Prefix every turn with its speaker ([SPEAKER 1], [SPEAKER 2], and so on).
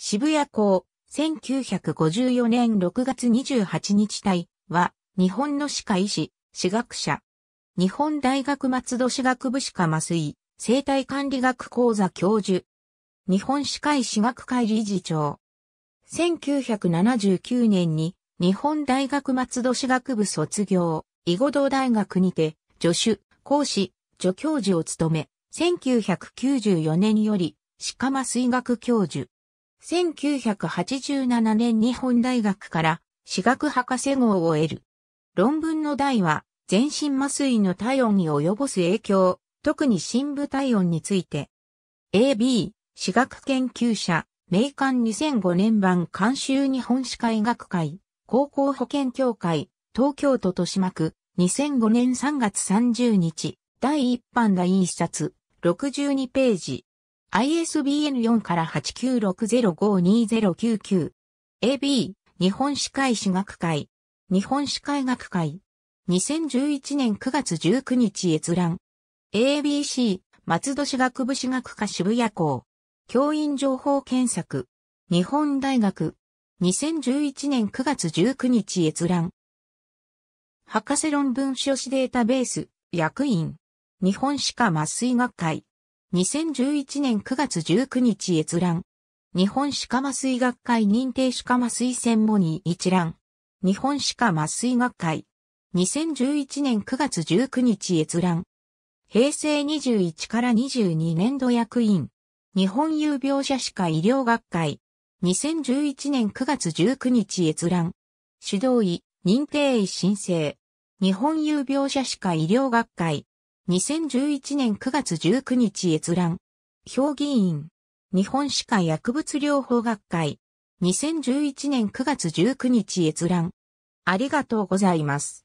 [SPEAKER 1] 渋谷港、1954年6月28日隊は、日本の歯科医師、歯学者。日本大学松戸歯学部歯科麻酔、生態管理学講座教授。日本歯科医師学会理事長。1979年に、日本大学松戸歯学部卒業、囲碁道大学にて、助手、講師、助教授を務め、1994年より、歯科麻酔学教授。1987年日本大学から私学博士号を得る。論文の題は、全身麻酔の体温に及ぼす影響、特に深部体温について。AB、私学研究者、名刊2005年版監修日本歯科医学会、高校保健協会、東京都豊島区、2005年3月30日、第1版第1冊、62ページ。ISBN 4から8960520999。AB、日本歯科医師学会。日本歯科医学会。2011年9月19日閲覧。ABC、松戸市学部歯学科渋谷校。教員情報検索。日本大学。2011年9月19日閲覧。博士論文書士データベース、役員。日本歯科麻酔学会。2011年9月19日閲覧。日本歯科麻酔学会認定歯科麻酔専門に一覧。日本歯科麻酔学会。2011年9月19日閲覧。平成21から22年度役員。日本有病者歯科医療学会。2011年9月19日閲覧。指導医、認定医申請。日本有病者歯科医療学会。2011年9月19日閲覧。評議員。日本歯科薬物療法学会。2011年9月19日閲覧。ありがとうございます。